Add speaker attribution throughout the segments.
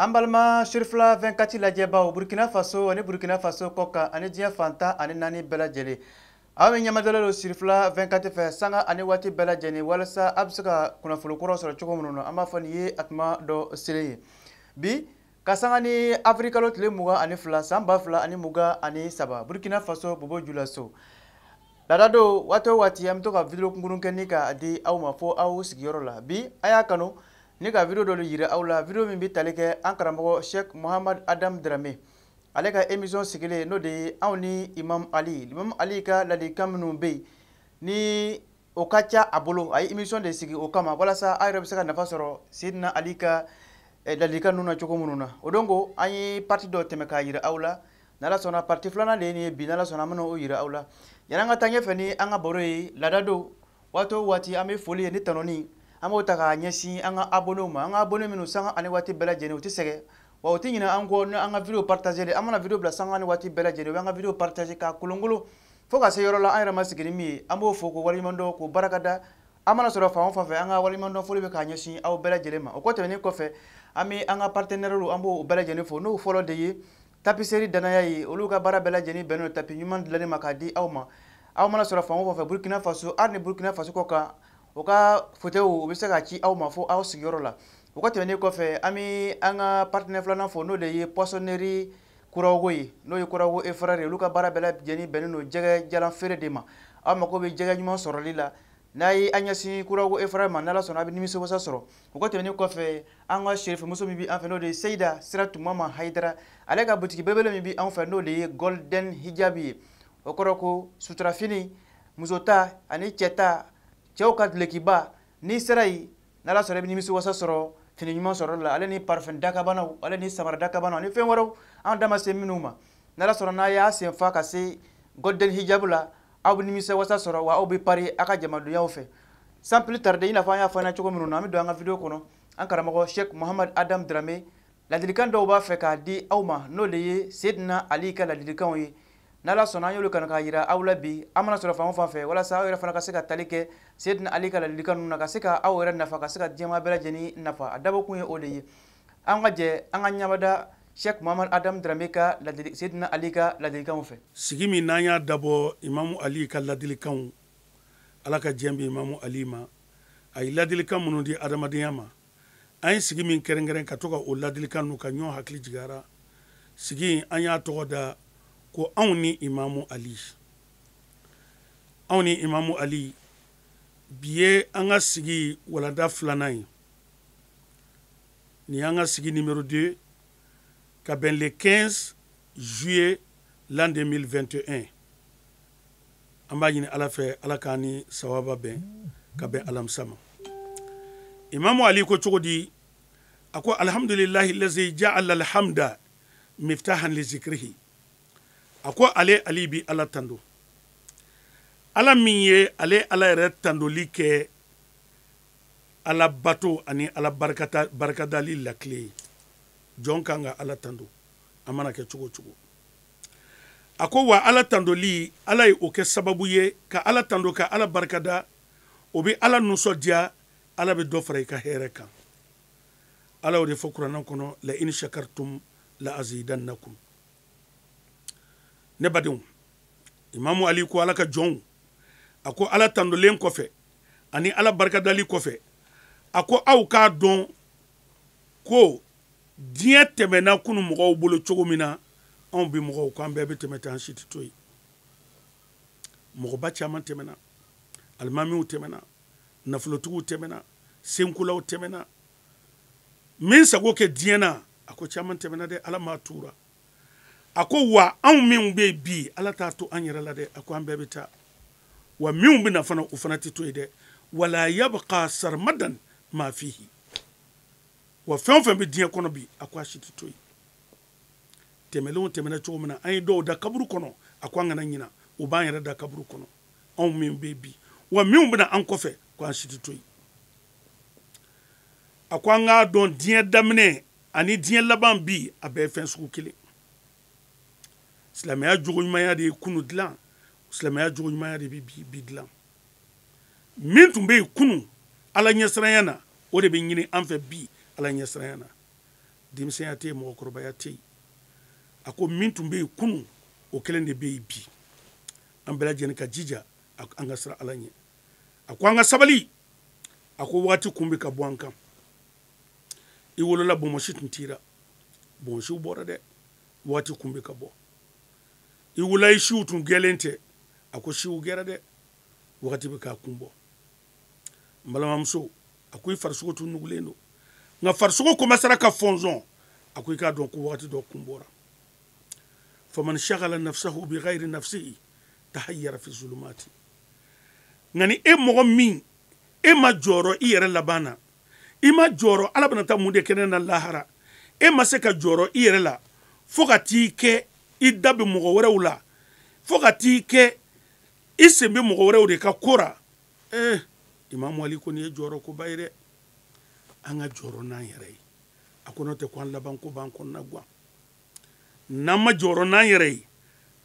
Speaker 1: an balima sirifila 24 lajɛbaw burkina faso ani burkina faso kɔ kan ani diɲɛ fantan ani naani bɛɛ lajɛlen aw min ɲamadɔla lo sirifila 24 fɛ sanga ani waati bɛɛ lajɛlen walasa a be se ka kunnafolo kɔrɔ sɔrɔ cogo minnu na an b'a fɔ nin ye a tuma dɔ sele ye bi ka sanga ni afirikalo tile muga ani fila saan b'a fila ani muga ani saba burkina faso bobo julaso lada do waati o waati an be to ka vidiro kunkurun kɛ ni ka di aw ma fɔɔ aw sigiyɔrɔ la bi a y'a kanu ne ka video dɔ yira aw la video min bɛ tali kɛ an karamɔgɔ sheikh mohamad adam drame ale ka émission sigilen n'o de ye anw ni imam ali imam ali ka ladilikan minnu bɛ yen ni o ka ca a bolo a ye émission de sigi o kama walasa a yɛrɛ bɛ se ka nafa sɔrɔ sidina ali ka ladilikan ninnu na cogo minnu na o don ko an ye parti dɔ tɛmɛ k'a yira aw la n'ala sɔnna parti filanan de ye nin ye bi n'ala sɔnna an bɛna o yira aw la yanni an ka taa ɲɛfɛ ni an ka baro ye laada don waati o waati an bɛ foli ye ni tanuni an b'o ta k'a ɲɛsin an ka abonnew ma an ka abonne minnu sanga ani waati bɛɛ lajɛlen u tɛ sɛgɛ wa u tɛ ɲinɛ an kɔ ni an ka video partage de an mana video bila sanga ni waati bɛɛ lajɛlen u b'an ka video partage k'a kolonkolon fo ka se yɔrɔ la an yɛrɛ ma sigi ni min ye an b'o fo k'o waleɲuman dɔn k'o barakada an mana sɔrɔ fan o fan fɛ an ka waleɲuman dɔn foli bɛ k'a ɲɛsin aw bɛɛ lajɛlen ma o kɔ tɛmɛnen kɔfɛ an bɛ an ka partenaires an b'o bɛɛ lajɛlen fo n'o fɔlɔ de ye tapiseri danaya ye olu ka baara bɛɛ lajɛlen bɛnnen don tapi ɲuman dilanni ma k'a di aw ma aw mana sɔrɔ fan o fan fɛ burkina faso hali ni burkina faso kɔ kan o ka fotew o be se ka ci aw ma fo aw sigiyɔrɔ la o ka tɛmɛnin kɔfɛ an be an ka partenɛr filanan fo n'o de ye poissonnerie kurawogo ye n'o ye kurawogo efrɛr ye olu e ka baara bɛɛ lajɛlen bɛnnen no jɛgɛ jalan feere de ma aw mago be jɛgɛ ɲuman sɔrɔli la n'a ye an ɲɛsin kurawogo efrɛr ma n'ala sɔnna a be nimisiwasa sɔrɔ o ka tɛmɛnin kɔfɛ an ka sherife muso min be an fɛ n'o de ye seyida sira tuma ma haidara ale ka butigi bebele min be an fɛ n'o de ye golden hijabi ye o kɔrɔ ko suturafini musota ani cɛta cɛw ka dulokiba n'i sera yen n'ala sɔrɔ i bɛ nimisiwasa sɔrɔ fini ɲuman sɔrɔ la ale ni parfɛn dakabanaw ale ni samara dakabanaw ni fɛn wɛrɛw an da ma se minnu ma n'ala sɔrɔ n'a y'a sen fa ka se golden hijab la aw bɛ nimisiwasa sɔrɔ wa aw bɛ pari aw ka jamadonyaw fɛ sans plus tarder i n'a fɔ an y'a fɔ an ɲɛna cogo minnu na an bɛ don an ka video kɔnɔ an karamɔgɔ sheikh mohamad adam drame ladilikan dɔw b'a fɛ k'a di aw ma n'o de ye sedina ali ka ladilikanw ye n'ala sɔnna an y'olu kanu k'a yira aw la bi an mana sɔrɔ fan o fan fɛ walasa aw yɛrɛ fana ka se ka tali kɛ sedina ali ka ladilikan ninnu na ka se ka aw yɛrɛ nafa ka se ka diɲɛma bɛɛ lajɛlen nafa a dabɔ kun ye o de ye an ka jɛ an ka ɲamada shɛk mamad adam drame ka sedina ali ka ladilikanw fɛ
Speaker 2: sigi min n'an y'a dabɔ imamu ali ka ladilikanw ala ka jɛn bi imamu ali ma a ye ladilikan minnu di adamadenya ma an ye sigi min kɛrɛnkɛrɛn ka to ka o ladilikan nu ka ɲɔn hakili jigara sigi an y'a tɔgɔ da ko anw ni imamu ali anw ni imamu ali bi ye an ka sigi walada filanan ye nin y'an ka sigi numéro 2 ka bɛn le 15 juillet l'an 2021 an b'a ɲini ala fɛ ala k'an ni sawaba bɛn ka bɛn alamisa ma imamu ali ko cogo di a ko alhamdulilahi lazi jaala alhamda miftahan lizikrihi a ko ale ali bi ala tando ala min ye ale ala yɛrɛ tandoli kɛ ala bato ani ala barikata barikadali lakile ye jɔn kan ka ala tando a mana kɛ cogo cogo a ko wa ala tandoli ala ye o kɛ sababu ye ka ala tando ka ala barikada o be ala nusɔdiya ala be dɔ fara i ka hɛɛrɛ kan ala o de fɔ kuranna kɔnɔ la in shakartum la azidannakum ne badenw imamu ali ko ala ka jɔnw a ko ala tandolen kɔfɛ ani ala barikadali kɔfɛ a ko aw k'a dɔn ko diɲɛ tɛmɛna kunu mɔgɔw bolo cogo min na anw bi mɔgɔw ko an bɛɛ bɛ tɛmɛ tan si tɛ to yen mɔgɔba caman tɛmɛna alimamiw tɛmɛna nafolotigiw tɛmɛna senkolaw tɛmɛna min sago kɛ diɲɛ na a ko caman tɛmɛna dɛ ala m'a tura a ko wa anw minw bɛ bi ala t'a to an yɛrɛ la dɛ a ko an bɛɛ bɛ taa wa minw bɛ fana o fana tɛ to yen dɛ wala yabqa sarmadan ma fihi wa fɛn o fɛn bɛ diɲɛ kɔnɔ bi a ko a si tɛ to yen tɛmɛlenw tɛmɛna cogo min na an ye dɔw da kaburu kɔnɔ a ko an kana ɲina o b'an yɛrɛ da kaburu kɔnɔ anw min bɛ bi wa minw bɛ an kɔfɛ ko an si tɛ to yen a ko an k'a dɔn diɲɛ daminɛ ani diɲɛ laban bi a bɛɛ fɛn sugu kelen silamɛya jogoɲumanya de ye kunu dilan silamɛya jogoɲumanya de bɛ bi bi dilan min tun yen kunu ala ɲɛsiranya na o de bɛ ɲini an fɛ bi ala ɲɛsiranya na denmisɛnya tɛ yen mɔgɔkɔrɔbaya tɛ yen a ko min tun yen kunu o kelen de bɛ yen bi an bɛɛ lajɛlen ka jija an ka ala ɲɛ a ko an ka sabali a ko waati kun bɛ ka bɔ an kan i wolola bɔnbɔsi tun t'i la bɔra dɛ kun ka bɔ i wula i siw tun gɛlen tɛ a ko siw gɛrɛ dɛ wagati bɛ k'a kun bɔ n balimamuso a ko i farisogo tun nugulen don nka farisogo komasara ka fɔnzɔn a ko i k'a dɔn ko wagati dɔ kun bɔra faman shagala nafsahu bi ghairi nafsihi tahayyara fi zulumati nka ni e mɔgɔ min e ma jɔyɔrɔ i yɛrɛ laban na i ma jɔyɔrɔ ala bɛna taa mun de kɛnɛ na lahara e ma se ka jɔyɔrɔ i yɛrɛ la fo ka t'i kɛ i da bɛ mɔgɔ wɛrɛw la fo ka t'i kɛ i sen bɛ mɔgɔ wɛrɛw de ka ko ra eh, imamu ali ko nin ye jɔyɔrɔ koba ye dɛ an ka jɔyɔrɔ n'an yɛrɛ ye a ko n'o tɛ ko an laban ko b'an kɔnɔna gan n'an ma jɔyɔrɔ n'an yɛrɛ ye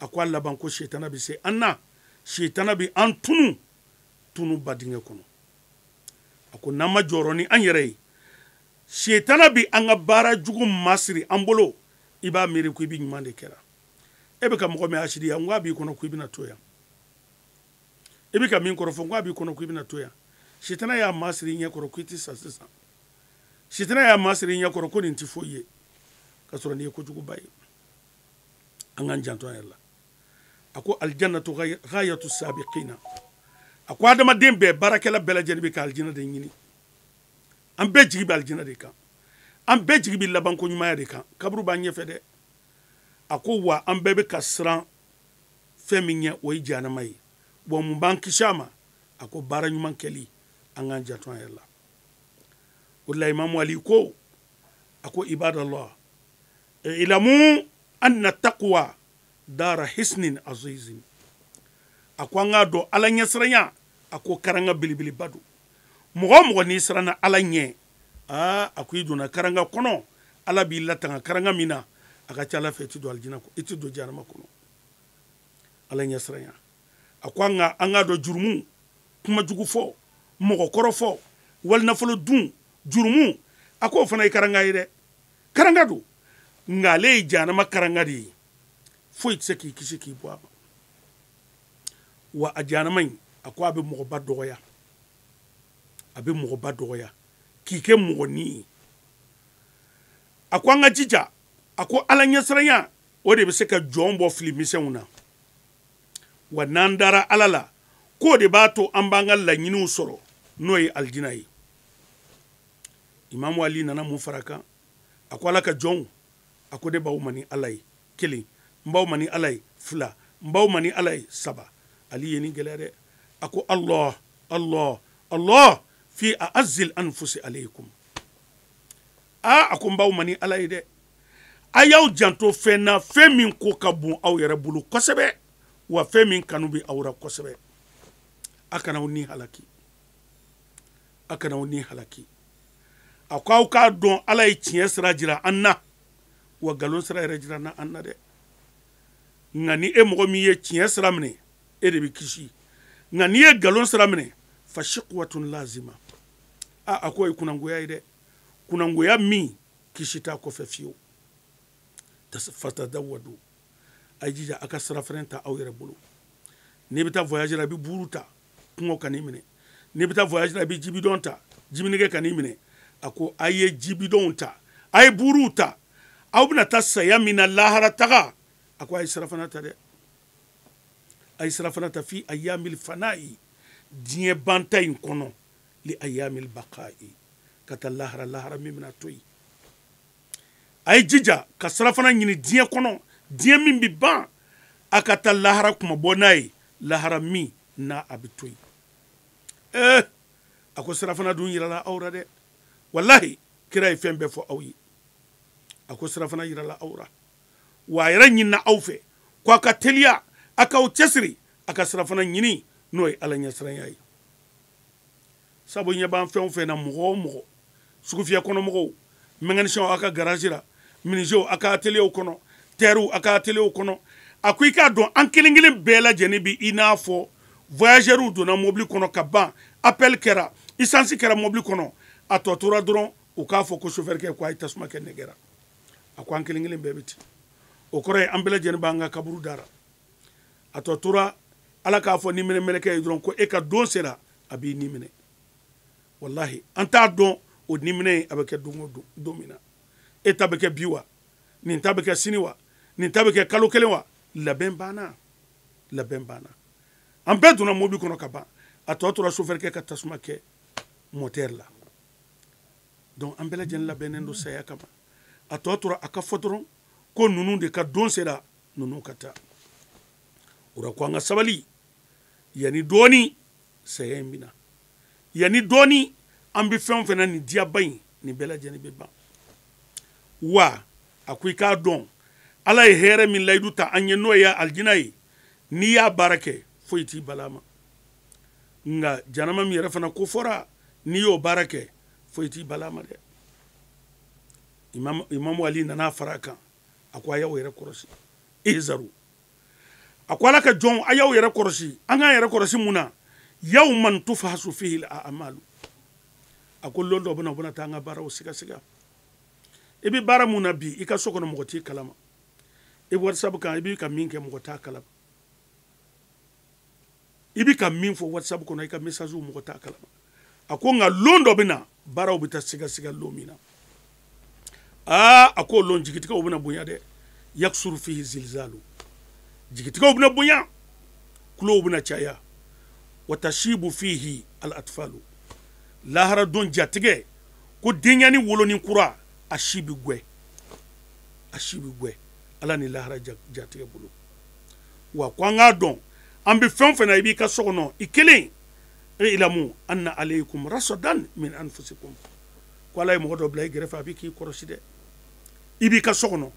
Speaker 2: a ko a laban ko sitana bɛ se an na sitana bɛ an tunu tunu ba dingɛ kɔnɔ a ko n'an ma jɔyɔrɔ ni an yɛrɛ ye sitana bɛ an ka baara jugu masiri an bolo i b'a miiri ko i bɛ ɲuman de kɛra e bɛ ka mɔgɔ min asidi yan n k'a b'i kɔnɔ ko i bɛna to yan i e bɛ ka min kɔrɔfɔ n k'a b'i kɔnɔ ko i bɛna to yan sitana y'a masiri i ɲɛkɔrɔ ko i tɛ sa sisan sitana y'a masiri i ɲɛkɔrɔ ko nin tɛ foyi ye ka sɔrɔ nin ye kojuguba ye an k'an janto an yɛrɛ la a ko alijannatu ghayatu sabiqina a ko adamaden bɛɛ baarakɛla bɛɛ lajɛlen bɛ ka alijinɛ de ɲini an bɛɛ jigi bɛ alijinɛ de kan an bɛɛ jigi bɛ labanko ɲumanya de kan kaburu b'an ɲɛfɛ dɛ a ko wa an bɛɛ bɛ ka siran fɛn min ɲɛ o ye jahanama ye wa mun b'an kisi a ma a ko baara ɲuman kɛli an k'an janto an yɛrɛ la o de la imamu ali ko a ko ibadallah ilamu anna taqwa dara hisnin azizin a ko an k'a dɔn ala ɲɛsiranya a ko karanga belebeleba don mɔgɔ o mɔgɔ n'i siranna ala ɲɛ aa a ko i donna karanga kɔnɔ ala b'i latanga karanga min na a ka ca ala fɛ i tɛ don alijinɛ kɔnɔ i tɛ don jarama kɔnɔ ala ɲɛ siranya a ko an ka an k'a dɔn jurumu kumajugu fɔ mɔgɔ kɔrɔ fɔ walinafolo dun jurumu a k'o fana ye karanga ye dɛ karanga don nka ale ye janama karanga de ye foyi tɛ se k'i kisi k'i bɔ a ma wa a janama in a ko a bɛ mɔgɔba dɔgɔya a bɛ mɔgɔba dɔgɔya k'i kɛ mɔgɔnin ye a ko an ka jija a ko ala ɲɛsiranya o de bɛ se ka jɔn bɔ filimisɛnw na wa n'an dara ala la k'o de b'a to an b'an ka laɲiniw sɔrɔ n'o ye alijina ye imamu ali nana mun fara kan a ko ala ka jɔnw a ko ne b'aw ma ni ala ye kelen n b'aw ma ni ala ye fila n b'aw ma ni ala ye saba ali ye nin gɛlɛya dɛ a ko allah allah allah fi a azil anfusi aleikum a a ko n b'aw ma ni ala ye dɛ a y'aw janto fɛn na fɛn min ko ka bon aw yɛrɛ bolo kosɛbɛ wa fɛn min kanu bɛ aw la kosɛbɛ a kana aw ni halaki a kana ni halaki a ko aw k'a dɔn ala ye tiɲɛ sira jira an na wa nkalon sira yɛrɛ jira na an na dɛ nka ni e mɔgɔ min ye tiɲɛ sira minɛ e de bɛ kisi nka n'i ye nkalon sira minɛ fasi kuwatun lazima a a ko ye kunangoya ye dɛ kunangoya min kisi t'a kɔfɛ fiyewu fasata wado a jija a ka sira fɛnɛ ta aw yɛrɛ bolo n'i bɛ taa voyage la i bɛ buru ta kungo kan'i minɛ n'i bɛ taa voyage la i bɛ jibidɔn ta jibinikɛ kan'i minɛ a ko a ye jibidɔnw ta a ye buruw ta aw bɛna taa saya min na lahara taga a ko a ye sira fana ta dɛ a ye sira fana ta fi ayamil fana'i diɲɛ banta in kɔnɔ li ayamil baqa'i ka taa lahara lahara min bɛna to yen a ye jija ka sarafana ɲini diɲɛ kɔnɔ diɲɛ min bi ban a ka taa lahara kuma bɔ n'a ye lahara min n'a a bɛ to yen ee a ko sarafana dun yirala aw la dɛ walahi kira ye fɛn bɛɛ fɔ aw ye a ko sarafana yirala aw la wa a yɛrɛ ɲinina aw fɛ ko a ka teliya a k'aw cɛsiri a ka sarafana ɲini n'o ye ala ɲɛsiranya ye sabu ɲɛ b'an fɛn o fɛn na mɔgɔ o mɔgɔ sugufiyɛ kɔnɔmɔgɔw mɛŋɛnisɛnw aw ka garaji la minizew a ka ateliyew kɔnɔ tɛriw a ka ateliyew kɔnɔ a ko i k'a dɔn an kelen kelen bɛɛ lajɛlen bi i n'a fɔ voyageurs donna mobili kɔnɔ ka ban appel kɛra essence kɛra mobili kɔnɔ a tɔ tora dɔrɔn u k'a fɔ ko chauffeur kɛ ko a ye tasuma kɛ nɛgɛra a ko an kelen kelen bɛɛ bɛ ten o kɔrɔ ye an bɛɛ lajɛlen b'an ka kaburu dara a tɔ tora ala k'a fɔ ni mɛnɛmɛnɛkɛ ye dɔrɔn ko e ka don sera a b'i ni minɛ walahi an t'a dɔn o ni minɛ a bɛ kɛ don o don don min na e ta bɛ kɛ bi wa nin ta bɛ kɛ sini wa nin ta bɛ kɛ kalo kelen wa labɛn banna labɛn banna an bɛɛ donna mobili kɔnɔ ka ban a tɔ tora sofɛrikɛ ka tasuma kɛ mɔtɛri la donc an bɛɛ lajɛlen labɛnnen don saya kama a tɔ tora a ka fɔ dɔrɔn ko ninnu de ka don sera ninnu ka taa o la ko an ka sabali yanni dɔɔni saya in bɛ na yanni dɔɔni an bɛ fɛn o fɛn na nin diyaba in nin bɛɛ lajɛlen bɛ ban wa a ko i k'a dɔn ala ye hɛrɛ min layidu ta an ye n'o ye alijina ye n'i y'a baara kɛ foyi t'i bala ma nka janama min yɛrɛ fana ko fɔra n'i y'o baara kɛ foyi t'i bala ma dɛ imamu ali nana fara a kan a ko a y'aw yɛrɛ kɔlɔsi izaru a ko ala ka jɔnw a y'aw yɛrɛ kɔlɔsi an k'an yɛrɛ kɔlɔsi mun na yaw man tufahasu fihi al a'malu a ko lon dɔ bɛna u bɛna taa an ka baaraw sigasɛgɛ i bɛ baara mun na bi i ka so kɔnɔ mɔgɔ t'i kalama i whatsapp kan i b'i ka min kɛ mɔgɔ t'a kalama i bɛ ka min fɔ whatsapp kɔnɔ i ka message mɔgɔ t'a kalama a ko nka lon dɔ bɛ na baaraw bɛ taa sigasiga lon min na aa a ko lon jigitigɛw bɛna bonya dɛ yakisuru fihi zilzalu jigitigɛw bɛna bonya kulow bɛna caya watashibu fihi al atfalu lahara don jatigɛ ko denya ni wolonin kura a si bi gwe a bi gwɛ ala ni lahara jatigɛ bolo wa ko an k'a dɔn an bɛ fɛn o fɛn na i b'i ka so kɔnɔ i kelen e ilamu an na aleikum rasadan min anfusikum ko ala ye mɔgɔ dɔ bila i gɛrɛfɛ a bɛ k'i kɔrɔsi dɛ i b'i ka so kɔnɔ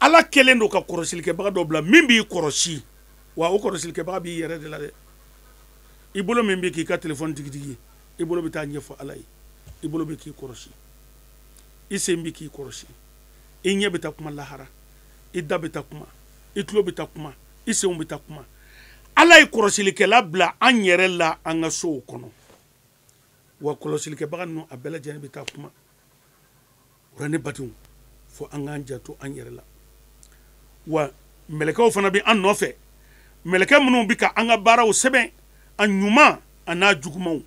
Speaker 2: ala kɛlen don ka kɔrɔsilikɛbaga dɔ bila min b'i kɔrɔsi wa o kɔrɔsilikɛbaga b'i yɛrɛ de la dɛ i bolo min bɛ k'i ka telefɔni tigitigi ye i bolo bɛ taa ɲɛfɔ ala ye i bolo bɛ k'i kɔrɔsi i sen bi k'i kɔrɔsi i ɲɛ bɛ ta kuma lahara i da bɛ ta kuma i tulo bɛ ta kuma i senw bɛ ta kuma ala ye kɔlɔsilikɛla bila an yɛrɛ la an ka sow kɔnɔ wa kɔlɔsilikɛbaga ninnu a bɛɛ lajɛlen bɛ taa kuma o ne badenw fo an k'an janto an yɛrɛ la wa mɛlɛkɛw fana bɛ an nɔfɛ mɛlɛkɛ minnu bɛ ka an ka baaraw sɛbɛn a ɲuman a n'a jugumanw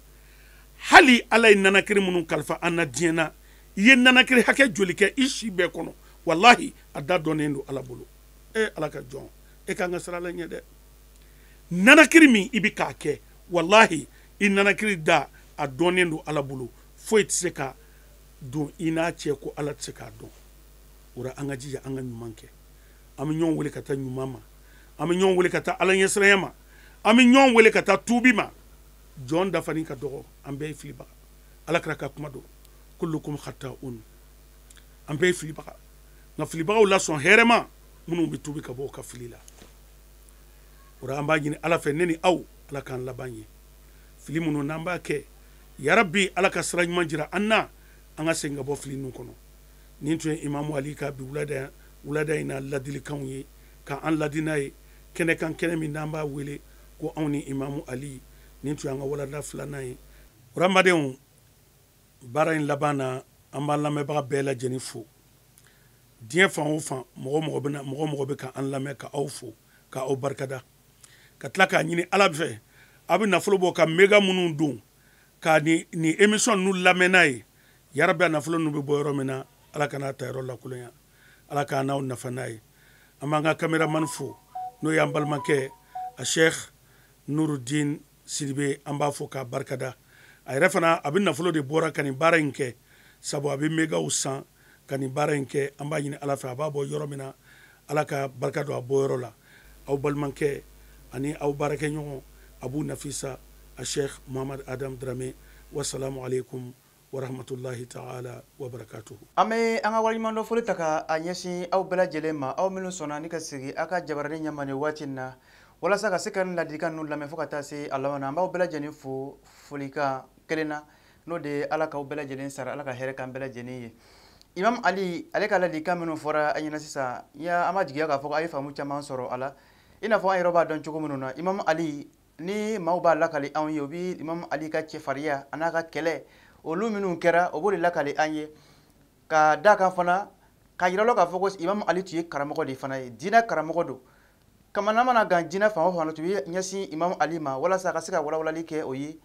Speaker 2: hali ala ye nanakiri minnu kalifa an na diɲɛ na i ye nanakiri hakɛ joli kɛ i si bɛɛ kɔnɔ wallahi a da dɔnnen do ala bolo e ala ka jɔn e k'an ka sira la ɲɛ dɛ nanakiri min i bɛ k'a kɛ wallahi i nanakiri da a dɔnnen do ala bolo foyi tɛ se ka don i n'a cɛ ko ala tɛ se k'a dɔn o la an ka jija an ka ɲuman kɛ an bɛ ɲɔgɔn wele ka taa ɲuman ma an bɛ ɲɔgɔn wele ka taa ala ɲɛsiranya ma an bɛ ɲɔgɔn wele ka taa tuubi ma jɔn dafani ka dɔgɔ an bɛɛ ye filibaga ala kira ka kuma don kullukum khata'un an bɛɛ ye filibaga nka filibagaw lasɔn hɛrɛma minnu bɛ tubi ka bɔ u ka fili la o la an b'a ɲini ala fɛ ne ni aw ala k'an laban ye fili minnu n'an b'a kɛ yarabi ala ka sira ɲuman jira an na an ka segin ka bɔ fili ninnu kɔnɔ nin tun ye imamu ali ka bi wulada wulada in na ladilikanw ye ka an ladi n'a ye kɛnɛ kɛnɛ min n'an b'a wele ko anw ni imamu ali nin tun y'an ka walada filanan ye o hadamadenw baara in laban na an b'an lamɛnbaga bɛɛ lajɛlen fo diɲɛ fan o fan mɔgɔ mɔgɔ bɛ na mɔgɔ mɔgɔ bɛ ka an lamɛn ka aw fo ka aw barikada ka tila k'a ɲini ala fɛ a bɛ nafolo bɔ ka mega minnu don ka nin nin émission ninnu lamɛn n'a ye yarabi a nafolo ninnu bɛ bɔ yɔrɔ min na ala kana ta yɔrɔ lakolonya ala k'an n'aw nafa n'a ye an b'an ka kameraman fo n'o y'an balimakɛ a sheikh nurudin sidibe an b'a fo k'a barikada a yɛrɛ fana a bɛ nafolo de bɔra ka nin baara in kɛ sabu a bɛ megaw san ka nin baara in kɛ an b'a ɲini ala fɛ a b'a bɔ yɔrɔ min na ala ka barika don a bɔyɔrɔ la aw balimakɛ ani aw baarakɛɲɔgɔn abu nafisa a sheikh muhamad adam drame wasalamu alaikum warahmatulahi taala wabarakatuhu
Speaker 1: an be an ka waleɲuman dɔ foli ta ka a ɲɛsin aw bɛɛ ma aw minnu sɔnna ni ka sigi aw ka jabarani ɲama ni waati na walasa ka se ka ni ladilikan nunu lamɛn fɔ ka taa se a laban an b'aw bɛɛ fo folikan Kerena, na n'o de ye ala k'aw bɛɛ lajɛlen sara ala ka hɛrɛ k'an bɛɛ lajɛlen ye imam ali ale ka ladilikan minnu fɔra an ɲɛna sisan y'a an ma b'a jigiya k'a fɔ ko a ye faamu caman sɔrɔ a la b'a n'a imam ali ni maaw b'a lakali anw ye imam ali ka cɛfarinya a n'a ka kɛlɛ olu minnu kɛra u lakali an ye ka d'a kan fana k'a imam ali tun ye karamɔgɔ de fana ye diinɛ karamɔgɔ don kamana mana gan diinɛ fan o fan imam ali ma walasa a ka se ka walawalali kɛ o ye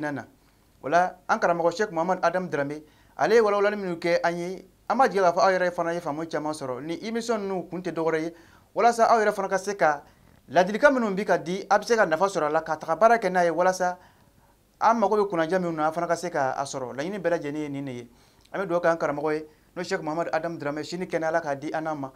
Speaker 1: na. o la an karamɔgɔ shek mohamad adamu darambe ale ye walawalali minw kɛ an ye an b'a jigɛ k'a fɔ aw yɛrɛ fana ye faamu caaman sɔrɔ ni emisiyɔn nunu kun tɛ dɔgɔrɛ ye walasa aw yɛrɛ fana ka se ka ladilika minw bi ka di a be se ka nafa sɔrɔ a la ka taga baara kɛ n'a ye walasa an mago be kunnaja minw na an fana ka se ka a sɔrɔ laɲini bɛɛ lajɛni ye nin ne ye an be dɔgɔ k'an karamɔgɔ ye n'o shek mohamad adamu darambe sini kɛnɛ ala k'a di an na ma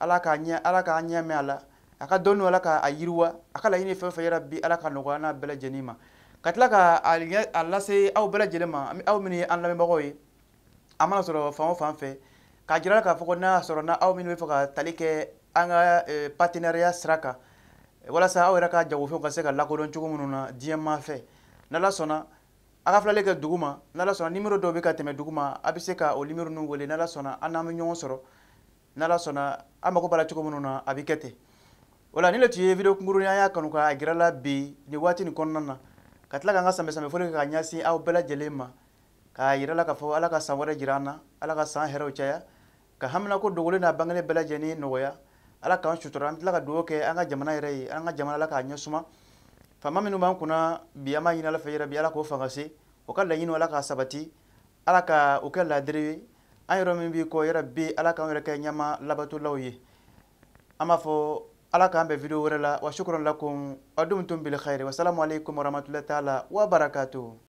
Speaker 1: ala k'a ɲɛ ala k'an ɲɛ mɛn a la a ka dɔnniw ala k'a yiriwa a ka laɲini fɛn fɛn yɛrɛ bi ala ka nɔgɔya n'a bɛɛ lajɛnin ma ka tila ka a lase aw bɛɛ lajɛlen ma aw minnu ye an lamɛnbagaw ye a mana sɔrɔ fan o fan fɛ k'a jira la k'a fɔ ko n'a sɔrɔ na aw minnu bɛ fɛ ka tali kɛ an ka e, partenariat sira kan walasa aw yɛrɛ ka jagofɛnw ka se ka lakodɔn cogo minnu na diɲɛma fɛ n'ala sɔnna a ka filali kɛ dugu ma n'ala sɔnna nimero dɔw bɛ ka tɛmɛ dugu ma a bɛ se ka o nimero ninnu wele n'ala sɔnna an n'an bɛ ɲɔgɔn sɔrɔ n'ala sɔnna an mago b'a la cogo minnu na a bɛ kɛ ten o la ni le tun ye video kunkurunin an y'a kanu k'a jira la bi nin waati nin kɔnɔna na ka tila ka sambe ka sanbɛsanbɛfɔli kɛ ka bela aw bɛɛ lajɛlen k'a yira la k'a fo ala ka san wɛrɛ ala ka san hɛrɛw caya ka haminako dogolen n'a bangelen bɛɛ lajɛlen nɔgɔya ala k'an sutura an ka dugawu kɛ an ka jamana yɛrɛ ye an ka jamana la k'a ɲɛ suma faama minnu b'an bi an b'a ɲini bi ala k'o fanga se o ka laɲiniw ala k'a sabati ala ka o b'i bi ala ala ka ambe video wala wa shukran lakum wa dumtum bil khair wa salam alaykum wa rahmatullahi taala barakatuh